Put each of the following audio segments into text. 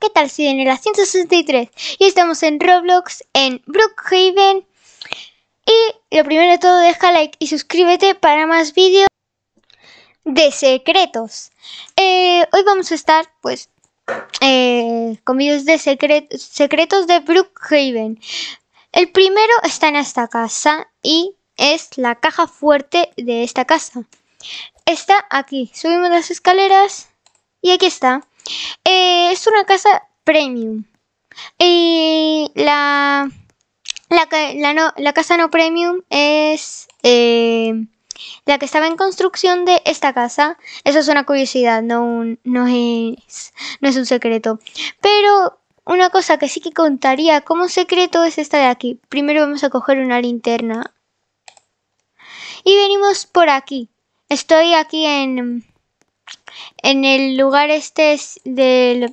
¿qué tal? Soy en 163 y estamos en Roblox en Brookhaven. Y lo primero de todo, deja like y suscríbete para más vídeos de secretos. Eh, hoy vamos a estar, pues, eh, con vídeos de secretos de Brookhaven. El primero está en esta casa y es la caja fuerte de esta casa. Está aquí. Subimos las escaleras y aquí está. Eh, es una casa premium. Y la, la, casa no premium es eh, la que estaba en construcción de esta casa. Eso es una curiosidad, no, no, es, no es un secreto. Pero una cosa que sí que contaría como secreto es esta de aquí. Primero vamos a coger una linterna. Y venimos por aquí. Estoy aquí en, en el lugar este es de,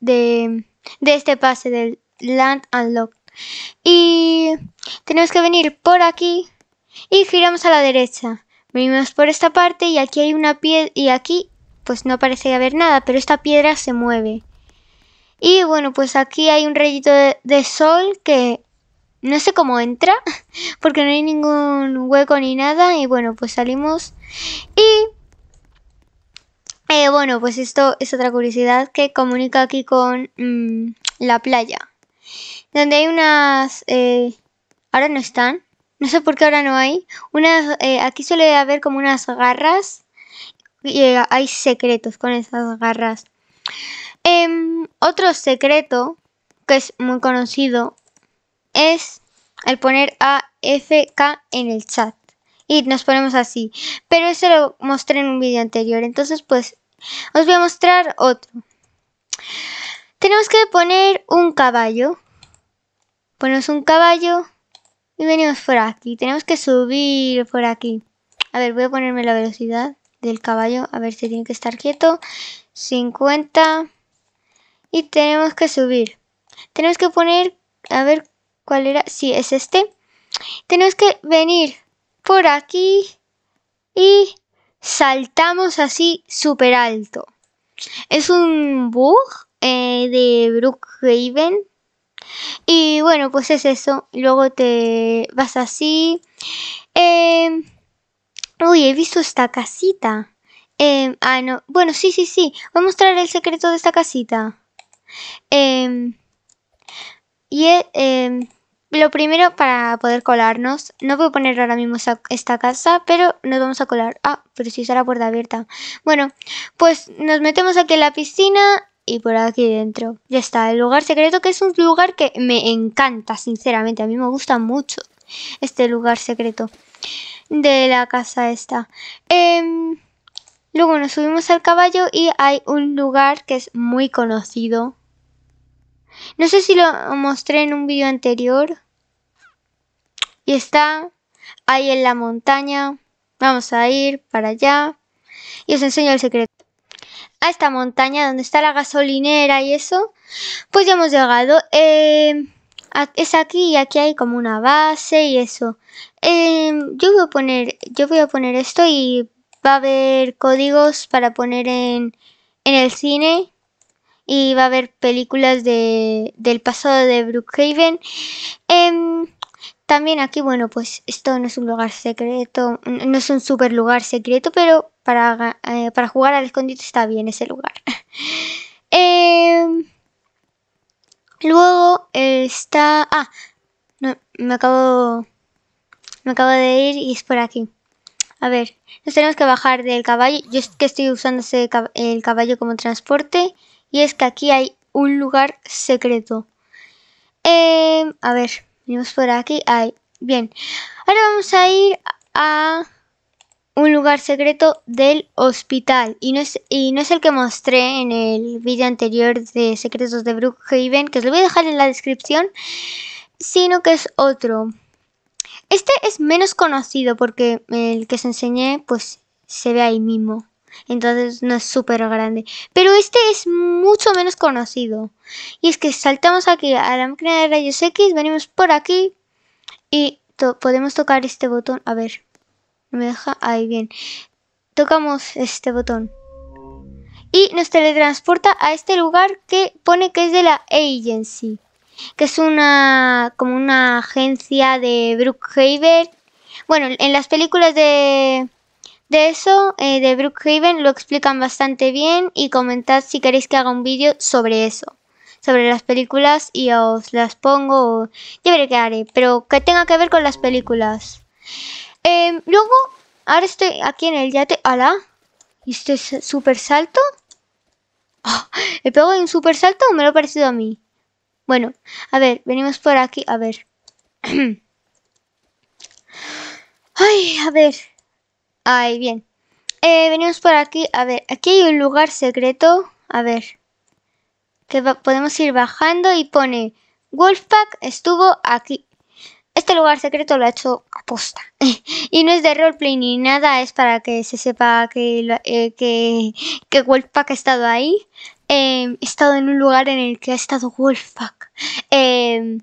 de, este pase del Land Unlocked. Y tenemos que venir por aquí y giramos a la derecha. Venimos por esta parte y aquí hay una piedra y aquí pues no parece haber nada, pero esta piedra se mueve. Y bueno, pues aquí hay un rayito de sol que no sé cómo entra, porque no hay ningún hueco ni nada. Y bueno, pues salimos. Y eh, bueno, pues esto es otra curiosidad que comunica aquí con mm, la playa. Donde hay unas... Eh, ahora no están. No sé por qué ahora no hay. Eh, aquí suele haber como unas garras. Y hay secretos con esas garras. Em, otro secreto que es muy conocido es el poner AFK en el chat. Y nos ponemos así. Pero eso lo mostré en un vídeo anterior. Entonces, pues os voy a mostrar otro. Tenemos que poner un caballo. Ponemos un caballo y venimos por aquí. Tenemos que subir por aquí. A ver, voy a ponerme la velocidad del caballo. A ver si tiene que estar quieto. 50. Y tenemos que subir. Tenemos que poner... A ver cuál era. Sí, es este. Tenemos que venir por aquí. Y saltamos así súper alto. Es un bug eh, de Brookhaven. Y bueno, pues es eso. Luego te vas así. Eh, uy, he visto esta casita. Em, ah, no. Bueno, sí, sí, sí. Voy a mostrar el secreto de esta casita. Em, y... Eh, lo primero para poder colarnos, no puedo poner ahora mismo esta, casa, pero nos vamos a colar. Ah, pero si está la puerta abierta. Bueno, pues nos metemos aquí en la piscina y por aquí dentro. Ya está, el lugar secreto que es un lugar que me encanta, sinceramente. A mí me gusta mucho este lugar secreto de la casa esta. Em, luego nos subimos al caballo y hay un lugar que es muy conocido no sé si lo mostré en un vídeo anterior. Y está ahí en la montaña. Vamos a ir para allá. Y os enseño el secreto. A esta montaña donde está la gasolinera y eso. Pues ya hemos llegado. Em, es aquí y aquí hay como una base y eso. Em, yo voy a poner. Yo voy a poner esto y va a haber códigos para poner en, en el cine y va a haber películas del pasado de Brookhaven. Em, también aquí, bueno, pues esto no es un lugar secreto, no es un super lugar secreto, pero para, eh, para jugar al escondite está bien ese lugar. Em, luego está... Ah, me acabo... Me acabo de ir y es por aquí. A ver, nos tenemos que bajar del caballo. Yo es que estoy usando el caballo como transporte. Y es que aquí hay un lugar secreto. Em, a ver, venimos por aquí. Ahí. Bien. Ahora vamos a ir a un lugar secreto del hospital. Y no es, y no es el que mostré en el vídeo anterior de Secretos de Brookhaven, que os lo voy a dejar en la descripción, sino que es otro. Este es menos conocido porque el que os enseñé, pues se ve ahí mismo. Entonces no es súper grande. Pero este es mucho menos conocido. Y es que saltamos aquí a la máquina de rayos X, venimos por aquí y podemos tocar este botón. A ver, no me deja ahí bien. Tocamos este botón. Y nos teletransporta a este lugar que pone que es de la Agency. Que es una como una agencia de Brookhaven. Bueno, en las películas de de eso, eh, de Brookhaven, lo explican bastante bien y comentad si queréis que haga un vídeo sobre eso, sobre las películas y os las pongo, ya veré qué haré, pero que tenga que ver con las películas. Em, luego, ahora estoy aquí en el yate, ¡Hala! y este es super salto. Oh, ah, ¿Le pego en un super salto o me lo ha parecido a mí? Bueno, a ver, venimos por aquí, a ver. Ay, a ver, Ahí, bien. Eh, venimos por aquí. A ver, aquí hay un lugar secreto. A ver. Que podemos ir bajando y pone... Wolfpack estuvo aquí. Este lugar secreto lo ha hecho aposta. y no es de roleplay ni nada, es para que se sepa que, eh, que, Wolfpack ha estado ahí. Em, he estado en un lugar en el que ha estado Wolfpack. Em,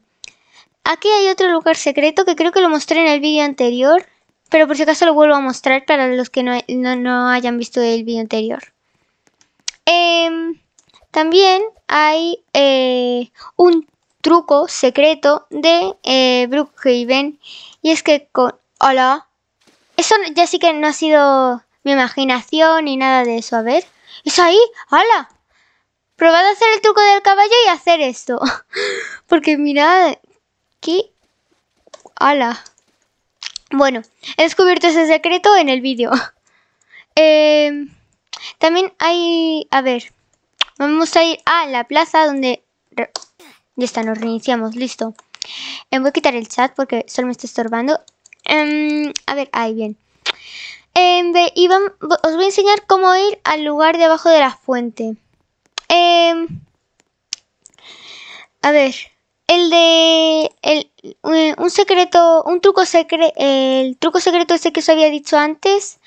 aquí hay otro lugar secreto que creo que lo mostré en el vídeo anterior. Pero por si acaso lo vuelvo a mostrar para los que no, hayan visto el video anterior. Em, también hay eh, un truco secreto de eh, Brookhaven. Y es que con... ¡Hola! Eso ya sí que no ha sido mi imaginación ni nada de eso. A ver. ¡Es ahí! ¡Hala! Probad a hacer el truco del caballo y hacer esto. Porque mirad... ¿Qué? ¡Hala! Bueno, he descubierto ese secreto en el vídeo. Em, también hay... A ver. Vamos a ir a la plaza donde... Ya está, nos reiniciamos. Listo. Em, voy a quitar el chat porque solo me está estorbando. Em, a ver, ahí bien. os voy a enseñar cómo ir al lugar debajo de la fuente. a ver, el de el, un secreto, un truco secreto, el truco secreto ese que os había dicho antes.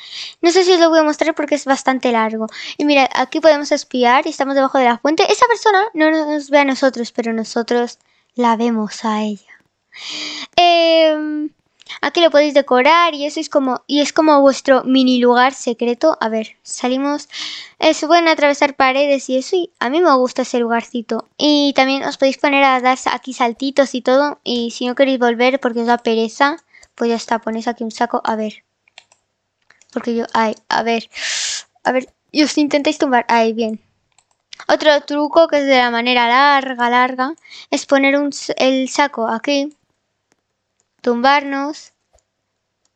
No sé si os lo voy a mostrar porque es bastante largo. Y mira, aquí podemos espiar y estamos debajo de la fuente. Esa persona no nos ve a nosotros, pero nosotros la vemos a ella. Em, Aquí ah, lo podéis decorar y eso es como y es como vuestro mini lugar secreto. A ver, salimos. Es bueno atravesar paredes y eso y a mí me gusta ese lugarcito. Y también os podéis poner a dar aquí saltitos y todo y si no queréis volver porque os da pereza, pues ya está, ponéis aquí un saco, a ver. Porque yo ay, a ver. A ver, y os intentáis tumbar. Ahí, bien. Otro truco que es de la manera larga, larga, es poner el saco aquí tumbarnos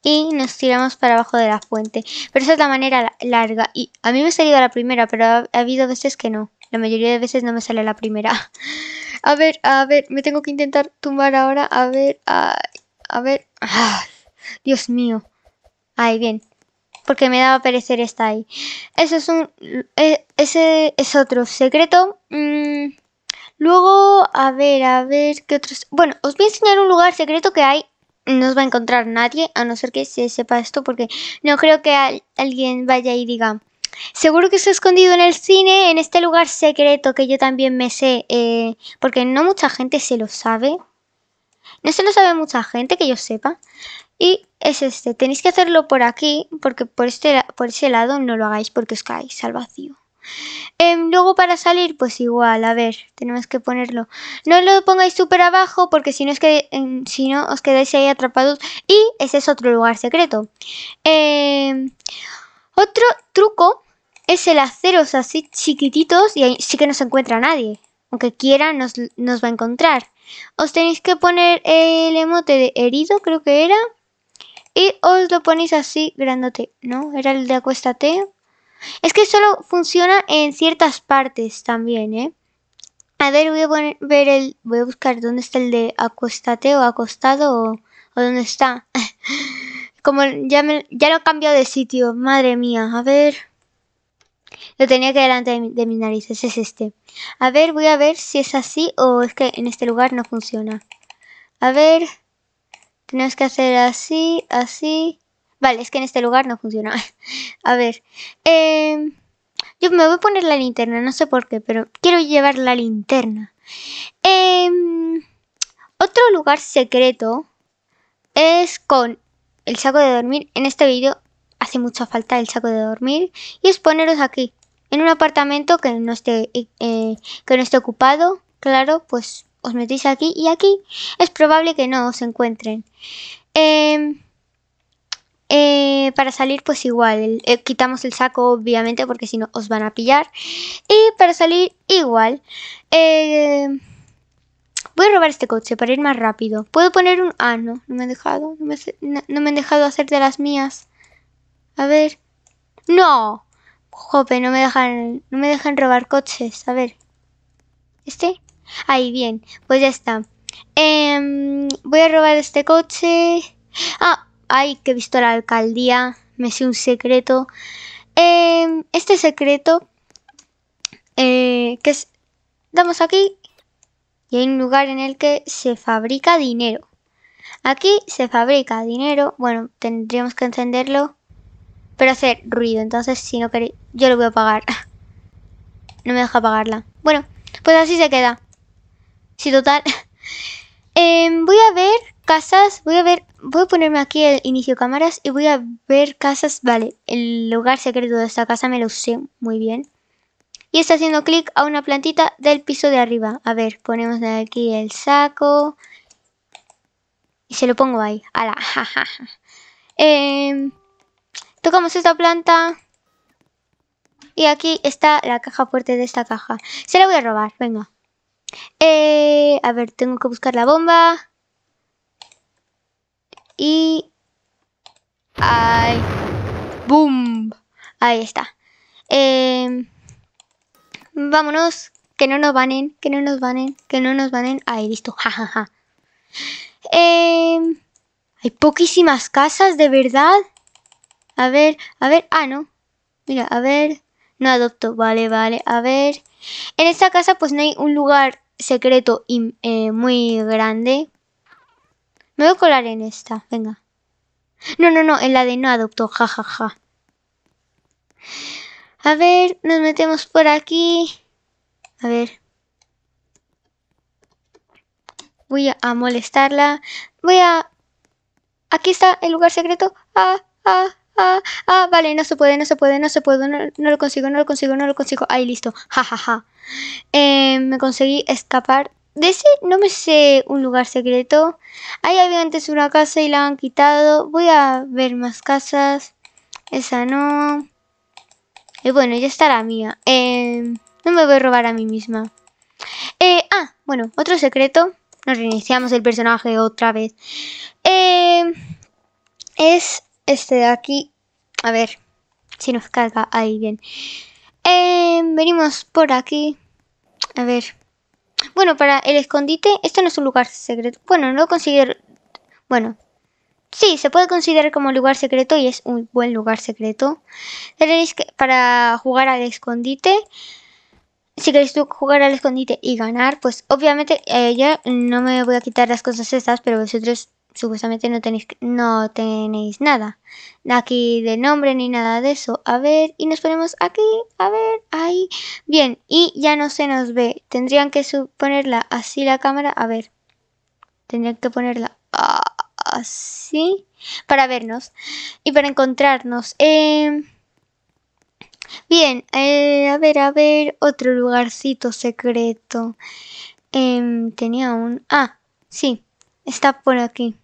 y nos tiramos para abajo de la fuente. Pero esa es la manera larga. Y a mí me ha salido la primera, pero ha, habido veces que no. La mayoría de veces no me sale la primera. A ver, a ver, me tengo que intentar tumbar ahora. A ver, a, ver. Ah, Dios mío. Ahí, bien. Porque me daba perecer esta ahí. Eso es un... Eh, ese es otro secreto. Mm, luego, a ver, a ver qué otros... Bueno, os voy a enseñar un lugar secreto que hay no os va a encontrar nadie, a no ser que se sepa esto, porque no creo que alguien vaya y diga, seguro que está escondido en el cine, en este lugar secreto que yo también me sé, eh, porque no mucha gente se lo sabe. No se lo sabe mucha gente que yo sepa. Y es este, tenéis que hacerlo por aquí, porque por, este, por ese lado no lo hagáis porque os caéis al vacío. Em, luego para salir, pues igual, a ver, tenemos que ponerlo. No lo pongáis súper abajo porque si no, os em, quedáis ahí atrapados. Y ese es otro lugar secreto. Em, otro truco es el haceros así chiquititos y ahí sí que no se encuentra nadie. Aunque quiera, nos, va a encontrar. Os tenéis que poner el emote de herido, creo que era. Y os lo ponéis así, grandote, ¿no? Era el de acuéstate. Es que solo funciona en ciertas partes también, ¿eh? A ver, voy a ver el, voy a buscar dónde está el de acostate o acostado o, dónde está. Como ya, me, ya lo he cambiado de sitio, madre mía. A ver. Lo tenía que delante de, mi, de mis narices, es este. A ver, voy a ver si es así o es que en este lugar no funciona. A ver, tenemos que hacer así, así, Vale, es que en este lugar no funciona. a ver. Em, yo me voy a poner la linterna, no sé por qué, pero quiero llevar la linterna. Em, otro lugar secreto es con el saco de dormir. En este vídeo hace mucha falta el saco de dormir. Y es poneros aquí, en un apartamento que no esté, eh, que no esté ocupado. Claro, pues os metéis aquí y aquí es probable que no os encuentren. Eh, eh, para salir pues igual, eh, quitamos el saco obviamente porque si no os van a pillar. Y para salir igual, eh, voy a robar este coche para ir más rápido. Puedo poner un... Ah, no, no me han dejado, no me, han dejado hacer de las mías. A ver. No. Jope, no me dejan, no me dejan robar coches. A ver. ¿Este? Ahí, bien. Pues ya está. Em, voy a robar este coche. Ah, ay, que he visto la alcaldía, me sé un secreto. Em, este secreto, eh, que es, damos aquí y hay un lugar en el que se fabrica dinero. Aquí se fabrica dinero, bueno, tendríamos que encenderlo, pero hacer ruido, entonces si no queréis, yo lo voy a apagar. no me deja apagarla. Bueno, pues así se queda. Si total. Em, voy a ver casas, voy a ver, voy a ponerme aquí el inicio cámaras y voy a ver casas, vale, el lugar secreto de esta casa me lo usé muy bien. Y está haciendo clic a una plantita del piso de arriba. A ver, ponemos aquí el saco. Y se lo pongo ahí. Ala, jajaja. Em, tocamos esta planta. Y aquí está la caja fuerte de esta caja. Se la voy a robar, venga. Eh, a ver, tengo que buscar la bomba. Y... ¡Ay! ¡Boom! Ahí está. Em, vámonos. Que no nos banen, que no nos banen, que no nos banen. Ahí, listo. jajaja em, hay poquísimas casas, de verdad. A ver, a ver. Ah, no. Mira, a ver. No adopto. Vale, vale. A ver. En esta casa pues no hay un lugar secreto y eh, muy grande. Me voy a colar en esta, venga. No, no, no, en la de no adoptó, jajaja. Ja. A ver, nos metemos por aquí. A ver. Voy a molestarla. Voy a... Aquí está el lugar secreto. Ah, ah, ah, ah. Vale, no se puede, no se puede, no se puede. No, lo consigo, no lo consigo, no lo consigo. Ahí, listo. Jajaja. ja, ja. Em, me conseguí escapar de ese no me sé un lugar secreto. Ahí había antes una casa y la han quitado. Voy a ver más casas. Esa no. Y eh, bueno, ya está la mía. Em, no me voy a robar a mí misma. Eh, ah, bueno, otro secreto. Nos reiniciamos el personaje otra vez. Em, es este de aquí. A ver si nos carga ahí bien. Em, venimos por aquí. A ver, bueno, para el escondite, esto no es un lugar secreto. Bueno, no considero... Bueno, sí, se puede considerar como lugar secreto y es un buen lugar secreto. Tenéis que, para jugar al escondite, si queréis jugar al escondite y ganar, pues obviamente eh, ya no me voy a quitar las cosas estas, pero vosotros supuestamente no tenéis, no tenéis nada aquí de nombre ni nada de eso. A ver, y nos ponemos aquí, a ver, ahí. Bien, y ya no se nos ve. Tendrían que ponerla así la cámara, a ver. Tendrían que ponerla así para vernos y para encontrarnos. Em, bien, eh, a ver, a ver, otro lugarcito secreto. Em, tenía un... Ah, sí, está por aquí.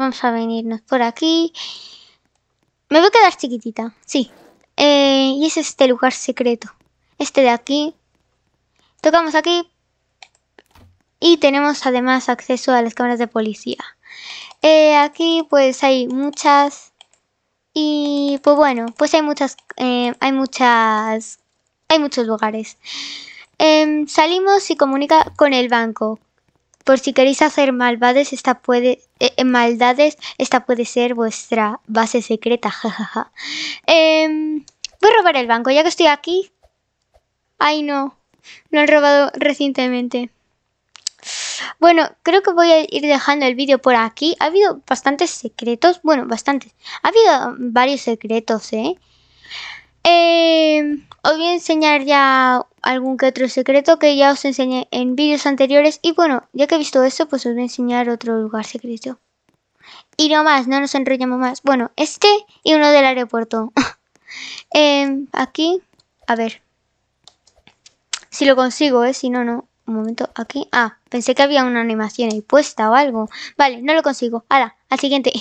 Vamos a venirnos por aquí. Me voy a quedar chiquitita, sí. Eh, y es este lugar secreto. Este de aquí. Tocamos aquí. Y tenemos además acceso a las cámaras de policía. Eh, aquí pues hay muchas. Y pues bueno, pues hay muchas... Eh, hay muchas... Hay muchos lugares. Em, salimos y comunica con el banco. Por si queréis hacer malvades, esta puede, eh, eh, maldades, esta puede ser vuestra base secreta, jajaja. Em, voy a robar el banco, ya que estoy aquí. Ay, no. no han robado recientemente. Bueno, creo que voy a ir dejando el vídeo por aquí. Ha habido bastantes secretos. Bueno, bastantes. Ha habido varios secretos, ¿eh? Eh, os voy a enseñar ya algún que otro secreto que ya os enseñé en vídeos anteriores. Y bueno, ya que he visto eso, pues os voy a enseñar otro lugar secreto. Y no más, no nos enrollamos más. Bueno, este y uno del aeropuerto. Eh, aquí, a ver. Si lo consigo, ¿eh? Si no, no. Un momento, aquí. Ah, pensé que había una animación ahí puesta o algo. Vale, no lo consigo. Hala, al siguiente.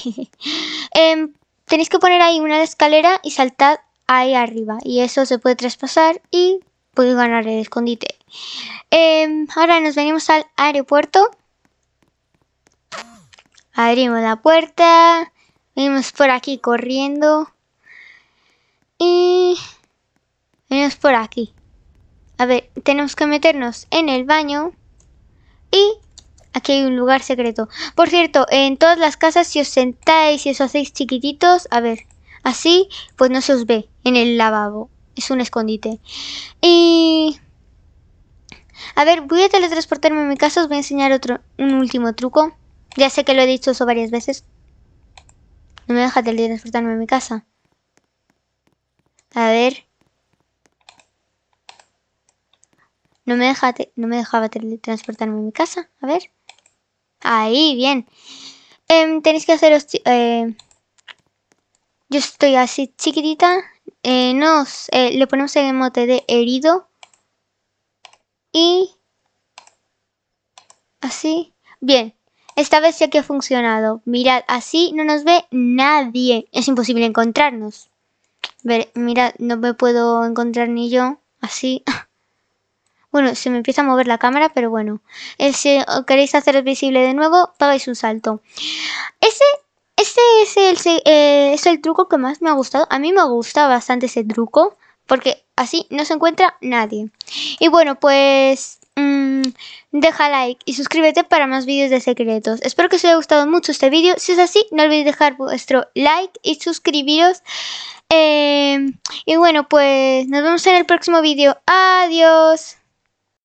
Eh, tenéis que poner ahí una escalera y saltad ahí arriba y eso se puede traspasar y puedo ganar el escondite. Em, ahora nos venimos al aeropuerto. Abrimos la puerta. Venimos por aquí corriendo. Y venimos por aquí. A ver, tenemos que meternos en el baño. Y aquí hay un lugar secreto. Por cierto, en todas las casas, si os sentáis y os hacéis chiquititos, a ver, Así, pues no se os ve en el lavabo. Es un escondite. Y... A ver, voy a teletransportarme a mi casa. Os voy a enseñar otro, un último truco. Ya sé que lo he dicho eso varias veces. No me deja teletransportarme a mi casa. A ver. No me, deja no me dejaba teletransportarme a mi casa. A ver. Ahí, bien. Em, tenéis que haceros... Eh, yo estoy así chiquitita. Eh, nos eh, le ponemos el emote de herido. Y así. Bien, esta vez ya que ha funcionado. Mirad, así no nos ve nadie. Es imposible encontrarnos. Ver, mirad, no me puedo encontrar ni yo. Así. Bueno, se me empieza a mover la cámara, pero bueno. Eh, si queréis hacer visible de nuevo, pagáis un salto. Ese este es el, eh, es el truco que más me ha gustado. A mí me gusta bastante ese truco porque así no se encuentra nadie. Y bueno, pues mm, deja like y suscríbete para más vídeos de secretos. Espero que os haya gustado mucho este vídeo. Si es así, no olvidéis dejar vuestro like y suscribiros. Eh, y bueno, pues nos vemos en el próximo vídeo. Adiós.